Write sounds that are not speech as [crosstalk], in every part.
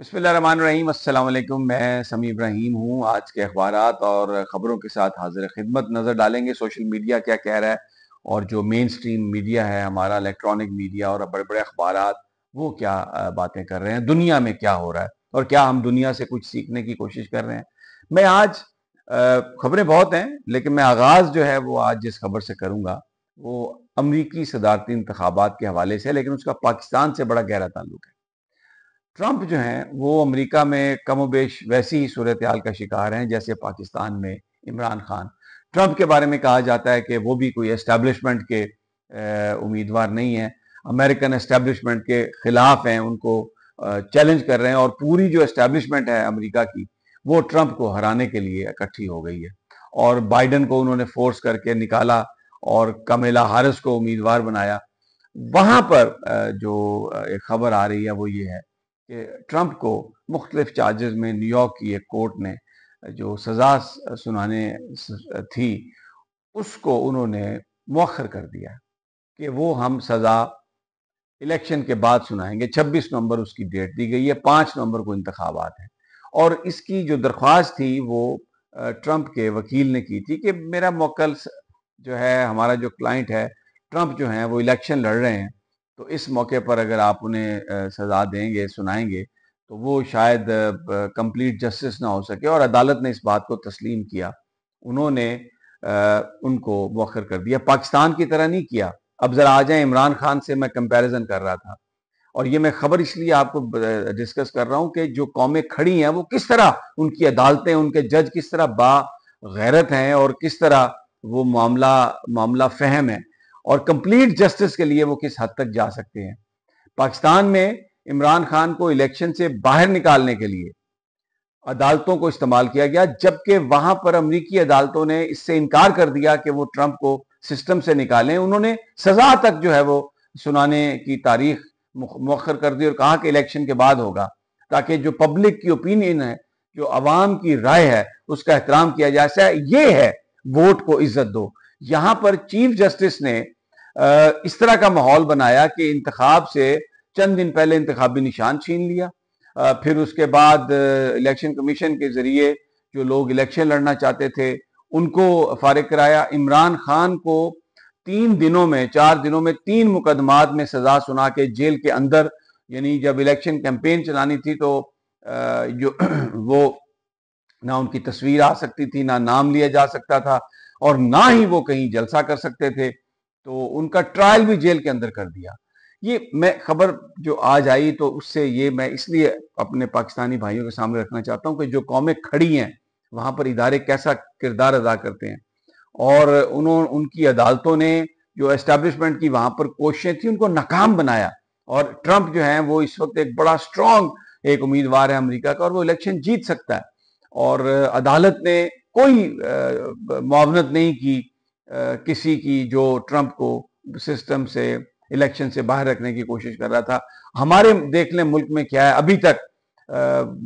बसमीम अल्लाम मैं समी इब्राहिम हूँ आज के अखबार और ख़बरों के साथ हाजिर खिदमत नज़र डालेंगे सोशल मीडिया क्या कह रहा है और जो मेन स्ट्रीम मीडिया है हमारा इलेक्ट्रॉनिक मीडिया और बड़े बड़े अखबार वो क्या बातें कर रहे हैं दुनिया में क्या हो रहा है और क्या हम दुनिया से कुछ सीखने की कोशिश कर रहे हैं मैं आज खबरें बहुत हैं लेकिन मैं आगाज़ जो है वो आज जिस खबर से करूँगा वो अमरीकी सदारती इंतबात के हवाले से लेकिन उसका पाकिस्तान से बड़ा गहरा ताल्लुक है ट्रंप जो हैं वो अमेरिका में कमो बेश वैसी ही सूरत हाल का शिकार हैं जैसे पाकिस्तान में इमरान खान ट्रंप के बारे में कहा जाता है कि वो भी कोई इस्टेब्लिशमेंट के उम्मीदवार नहीं है अमेरिकन एस्टेब्लिशमेंट के खिलाफ हैं उनको चैलेंज कर रहे हैं और पूरी जो एस्टेब्लिशमेंट है अमेरिका की वो ट्रंप को हराने के लिए इकट्ठी हो गई है और बाइडन को उन्होंने फोर्स करके निकाला और कमेला हारिस को उम्मीदवार बनाया वहां पर जो एक खबर आ रही है वो ये है कि ट्रंप को मुख्तलिफ चार्जेस में न्यूयॉर्क की एक कोर्ट ने जो सज़ा सुनाने थी उसको उन्होंने मौखर कर दिया कि वो हम सज़ा इलेक्शन के बाद सुनाएंगे 26 नवंबर उसकी डेट दी गई है 5 नवंबर को इंतबात हैं और इसकी जो दरख्वास्त थी वो ट्रंप के वकील ने की थी कि मेरा मोकल जो है हमारा जो क्लाइंट है ट्रंप जो है वो इलेक्शन लड़ रहे हैं तो इस मौके पर अगर आप उन्हें सज़ा देंगे सुनाएंगे तो वो शायद कंप्लीट जस्टिस ना हो सके और अदालत ने इस बात को तस्लीम किया उन्होंने उनको मौखर कर दिया पाकिस्तान की तरह नहीं किया अब ज़रा आ जाए इमरान खान से मैं कंपैरिजन कर रहा था और ये मैं खबर इसलिए आपको डिस्कस कर रहा हूँ कि जो कौमें खड़ी हैं वो किस तरह उनकी अदालतें उनके जज किस तरह बा गैरत हैं और किस तरह वो मामला मामला फहम है और कंप्लीट जस्टिस के लिए वो किस हद तक जा सकते हैं पाकिस्तान में इमरान खान को इलेक्शन से बाहर निकालने के लिए अदालतों को इस्तेमाल किया गया जबकि वहां पर अमरीकी अदालतों ने इससे इनकार कर दिया कि वो ट्रंप को सिस्टम से निकालें उन्होंने सजा तक जो है वो सुनाने की तारीख मौखर कर दी और कहा कि इलेक्शन के बाद होगा ताकि जो पब्लिक की ओपिनियन है जो अवाम की राय है उसका एहतराम किया जाए ये है वोट को इज्जत दो यहां पर चीफ जस्टिस ने इस तरह का माहौल बनाया कि इंतखब से चंद दिन पहले इंतबी निशान छीन लिया फिर उसके बाद इलेक्शन कमीशन के ज़रिए जो लोग इलेक्शन लड़ना चाहते थे उनको फारग कराया इमरान खान को तीन दिनों में चार दिनों में तीन मुकदमात में सजा सुना के जेल के अंदर यानी जब इलेक्शन कैंपेन चलानी थी तो जो [clears throat] वो ना उनकी तस्वीर आ सकती थी ना नाम लिया जा सकता था और ना ही वो कहीं जलसा कर सकते थे तो उनका ट्रायल भी जेल के अंदर कर दिया ये मैं खबर जो आज आई तो उससे ये मैं इसलिए अपने पाकिस्तानी भाइयों के सामने रखना चाहता हूँ कि जो कौमें खड़ी हैं वहाँ पर इदारे कैसा किरदार अदा करते हैं और उन्होंने उनकी अदालतों ने जो एस्टेब्लिशमेंट की वहाँ पर कोशिशें थी उनको नाकाम बनाया और ट्रंप जो है वो इस वक्त एक बड़ा स्ट्रॉन्ग एक उम्मीदवार है अमरीका का और वो इलेक्शन जीत सकता है और अदालत ने कोई मुआवनत नहीं की किसी की जो ट्रंप को सिस्टम से इलेक्शन से बाहर रखने की कोशिश कर रहा था हमारे देख लें मुल्क में क्या है अभी तक आ,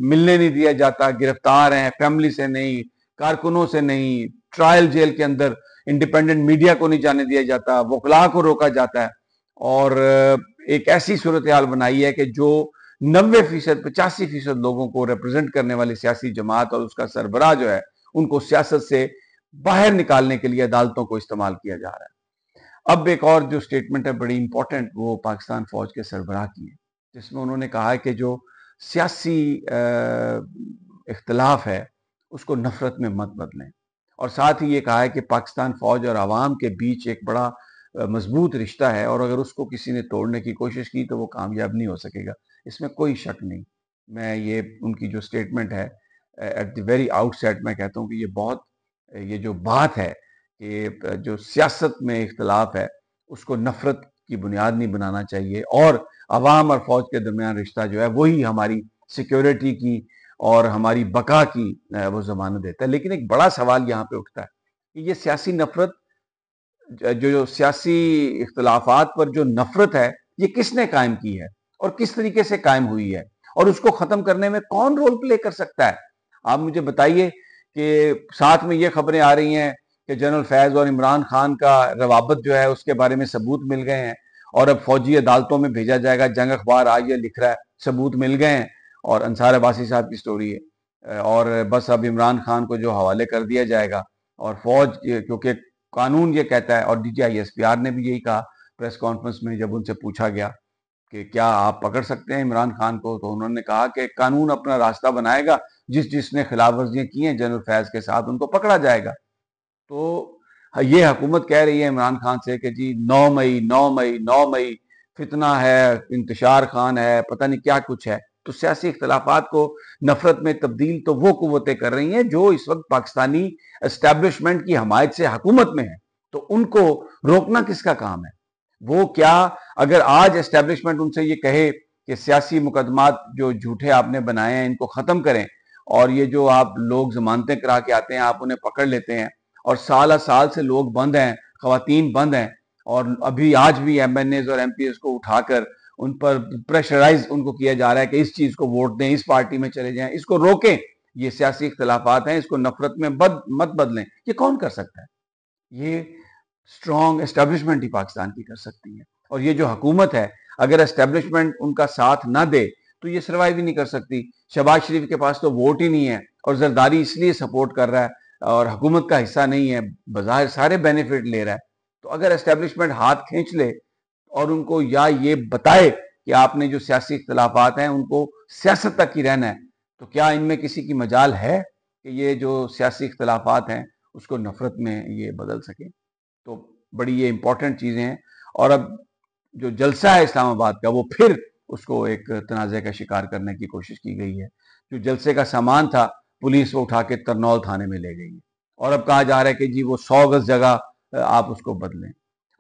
मिलने नहीं दिया जाता गिरफ्तार हैं फैमिली से नहीं कारकुनों से नहीं ट्रायल जेल के अंदर इंडिपेंडेंट मीडिया को नहीं जाने दिया जाता वकला को रोका जाता है और एक ऐसी सूरत हाल बनाई है कि जो नब्बे फीसद पचासी फीसद लोगों को रिप्रेजेंट करने वाली सियासी जमात और उसका सरबराह जो है उनको सियासत से बाहर निकालने के लिए अदालतों को इस्तेमाल किया जा रहा है अब एक और जो स्टेटमेंट है बड़ी इंपॉर्टेंट वो पाकिस्तान फौज के सरबराह की है जिसमें उन्होंने कहा है कि जो सियासी इख्तलाफ है उसको नफरत में मत बदलें और साथ ही ये कहा है कि पाकिस्तान फौज और आवाम के बीच एक बड़ा मजबूत रिश्ता है और अगर उसको किसी ने तोड़ने की कोशिश की तो वो कामयाब नहीं हो सकेगा इसमें कोई शक नहीं मैं ये उनकी जो स्टेटमेंट है एट द वेरी आउटसेट मैं कहता हूँ कि ये बहुत ये जो बात है कि जो सियासत में इख्तलाफ है उसको नफरत की बुनियाद नहीं बनाना चाहिए और आवाम और फौज के दरमियान रिश्ता जो है वही हमारी सिक्योरिटी की और हमारी बका की वो जमानत देता है लेकिन एक बड़ा सवाल यहाँ पे उठता है कि ये सियासी नफरत जो जो सियासी इख्तलाफात पर जो नफरत है ये किसने कायम की है और किस तरीके से कायम हुई है और उसको ख़त्म करने में कौन रोल प्ले कर सकता है आप मुझे बताइए कि साथ में ये खबरें आ रही हैं कि जनरल फैज़ और इमरान खान का रवाबत जो है उसके बारे में सबूत मिल गए हैं और अब फौजी अदालतों में भेजा जाएगा जंग अखबार आज ये लिख रहा है सबूत मिल गए हैं और अंसार अबासी साहब की स्टोरी है और बस अब इमरान खान को जो हवाले कर दिया जाएगा और फौज क्योंकि कानून ये कहता है और D G I S P R ने भी यही कहा प्रेस कॉन्फ्रेंस में जब उनसे पूछा गया कि क्या आप पकड़ सकते हैं इमरान खान को तो उन्होंने कहा कि कानून अपना रास्ता बनाएगा जिस जिसने खिलाफ वर्जियाँ की हैं जनरल फैज के साथ उनको पकड़ा जाएगा तो ये हुकूमत कह रही है इमरान खान से कि जी नौ मई नौ मई नौ मई फितना है इंतशार खान है पता नहीं क्या कुछ है तो सियासी इख्तलाफात को नफरत में तब्दील तो वो कुतें कर रही हैं जो इस वक्त पाकिस्तानी एस्टेब्लिशमेंट की हमायत से हकूमत में है तो उनको रोकना किसका काम है वो क्या अगर आज एस्टेब्लिशमेंट उनसे ये कहे कि सियासी मुकदमात जो झूठे आपने बनाए हैं इनको ख़त्म करें और ये जो आप लोग जमानतें करा के आते हैं आप उन्हें पकड़ लेते हैं और साल साल से लोग बंद हैं खातन बंद हैं और अभी आज भी एम एन एज और एम पी एस को उठाकर उन पर प्रेशराइज उनको किया जा रहा है कि इस चीज़ को वोट दें इस पार्टी में चले जाएं इसको रोकें ये सियासी इख्तलाफात हैं इसको नफरत में बद मत बदलें ये कौन कर सकता है ये स्ट्रॉन्ग एस्टेब्लिशमेंट ही पाकिस्तान की कर सकती है और ये जो हुकूमत है अगर एस्टेब्लिशमेंट उनका साथ ना दे तो ये सर्वाइव ही नहीं कर सकती शबाज शरीफ के पास तो वोट ही नहीं है और जरदारी इसलिए सपोर्ट कर रहा है और हुकूमत का हिस्सा नहीं है बाहर सारे बेनिफिट ले रहा है तो अगर एस्टेब्लिशमेंट हाथ खींच ले और उनको या ये बताए कि आपने जो सियासी इख्तलाफात हैं उनको सियासत तक ही रहना है तो क्या इनमें किसी की मजाल है कि ये जो सियासी इख्तलाफात हैं उसको नफरत में ये बदल सके तो बड़ी ये इंपॉर्टेंट चीज़ें हैं और अब जो जलसा है इस्लामाबाद का वो फिर उसको एक तनाज़े का शिकार करने की कोशिश की गई है जो जलसे का सामान था पुलिस वो उठा के तरनौल थाने में ले गई है और अब कहा जा रहा है कि जी वो सौ गज जगह आप उसको बदलें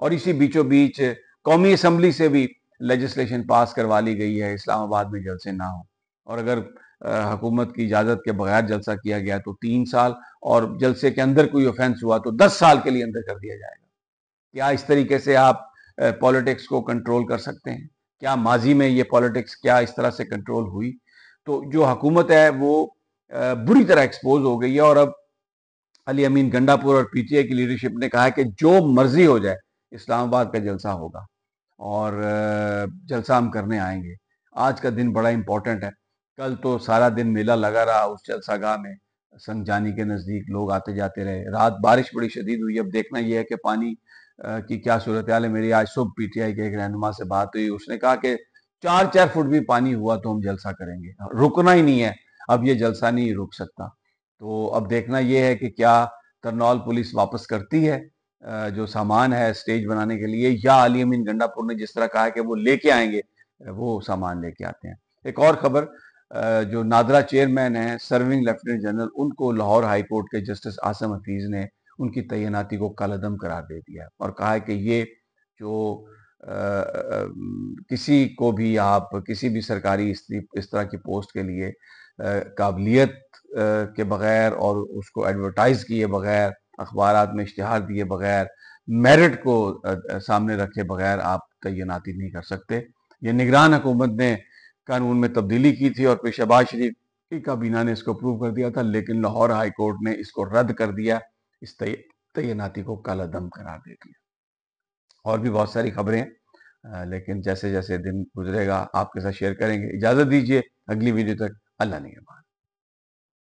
और इसी बीचों बीच कौमी असम्बली से भी लेजिस्लेशन पास करवा ली गई है इस्लामाबाद में जलसे ना हो और अगर हुकूमत की इजाज़त के बगैर जलसा किया गया तो तीन साल और जलसे के अंदर कोई ऑफेंस हुआ तो दस साल के लिए अंदर कर दिया जाएगा क्या इस तरीके से आप पॉलिटिक्स को कंट्रोल कर सकते हैं क्या माजी में ये पॉलिटिक्स क्या इस तरह से कंट्रोल हुई तो जो हुकूमत है वो बुरी तरह एक्सपोज हो गई है और अब अली अमीन गंडापुर और पीटीए की लीडरशिप ने कहा है कि जो मर्जी हो जाए इस्लामाबाद का जलसा होगा और जलसा हम करने आएंगे आज का दिन बड़ा इंपॉर्टेंट है कल तो सारा दिन मेला लगा रहा उस जलसागाह में संगजानी के नज़दीक लोग आते जाते रहे रात बारिश बड़ी शदीद हुई अब देखना यह है कि पानी कि क्या सूरत हाल है मेरी आज सुबह पीटीआई के एक रहनुमा से बात हुई उसने कहा कि चार चार फुट भी पानी हुआ तो हम जलसा करेंगे हाँ, रुकना ही नहीं है अब ये जलसा नहीं रुक सकता तो अब देखना यह है कि क्या करनौल पुलिस वापस करती है जो सामान है स्टेज बनाने के लिए या अली अमीन गंडापुर ने जिस तरह कहा है कि वो लेके आएंगे वो सामान लेके आते हैं एक और खबर जो नादरा चेयरमैन है सर्विंग लेफ्टिनेंट जनरल उनको लाहौर हाईकोर्ट के जस्टिस आसम हफीज ने उनकी तैनाती को कलदम करार दे दिया और कहा है कि ये जो आ, आ, किसी को भी आप किसी भी सरकारी इस, इस तरह की पोस्ट के लिए काबिलियत के बगैर और उसको एडवर्टाइज किए बगैर अखबार में इश्तहार दिए बगैर मेरिट को सामने रखे बगैर आप तैनाती नहीं कर सकते ये निगरान हुकूमत ने कानून में तब्दीली की थी और पेशाबाज शरीफ की काबीना ने इसको अप्रूव कर दिया था लेकिन लाहौर हाई कोर्ट ने इसको रद्द कर दिया इस तैनाती को काला दम करार दे दिया और भी बहुत सारी खबरें लेकिन जैसे जैसे दिन गुजरेगा आपके साथ शेयर करेंगे इजाज़त दीजिए अगली वीडियो तक अल्लाह ने